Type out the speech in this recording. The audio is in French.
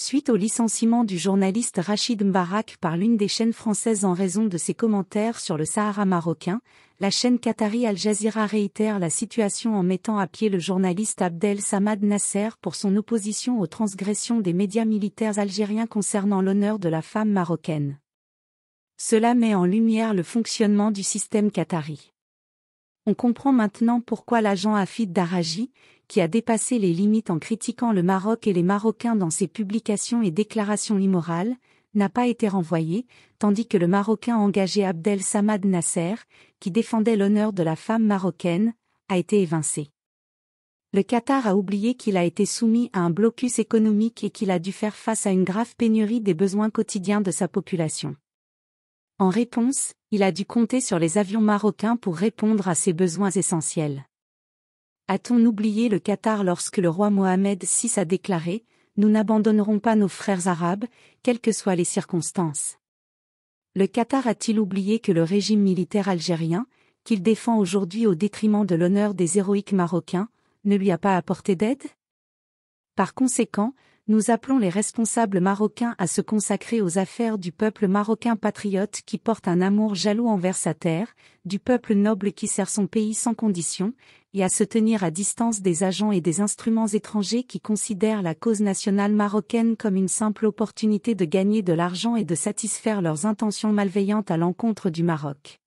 Suite au licenciement du journaliste Rachid Mbarak par l'une des chaînes françaises en raison de ses commentaires sur le Sahara marocain, la chaîne qatari Al Jazeera réitère la situation en mettant à pied le journaliste Abdel Samad Nasser pour son opposition aux transgressions des médias militaires algériens concernant l'honneur de la femme marocaine. Cela met en lumière le fonctionnement du système qatari. On comprend maintenant pourquoi l'agent Afid Daraji, qui a dépassé les limites en critiquant le Maroc et les Marocains dans ses publications et déclarations immorales, n'a pas été renvoyé, tandis que le Marocain engagé Abdel Samad Nasser, qui défendait l'honneur de la femme marocaine, a été évincé. Le Qatar a oublié qu'il a été soumis à un blocus économique et qu'il a dû faire face à une grave pénurie des besoins quotidiens de sa population. En réponse, il a dû compter sur les avions marocains pour répondre à ses besoins essentiels. A-t-on oublié le Qatar lorsque le roi Mohamed VI a déclaré Nous n'abandonnerons pas nos frères arabes, quelles que soient les circonstances Le Qatar a-t-il oublié que le régime militaire algérien, qu'il défend aujourd'hui au détriment de l'honneur des héroïques marocains, ne lui a pas apporté d'aide par conséquent, nous appelons les responsables marocains à se consacrer aux affaires du peuple marocain patriote qui porte un amour jaloux envers sa terre, du peuple noble qui sert son pays sans condition, et à se tenir à distance des agents et des instruments étrangers qui considèrent la cause nationale marocaine comme une simple opportunité de gagner de l'argent et de satisfaire leurs intentions malveillantes à l'encontre du Maroc.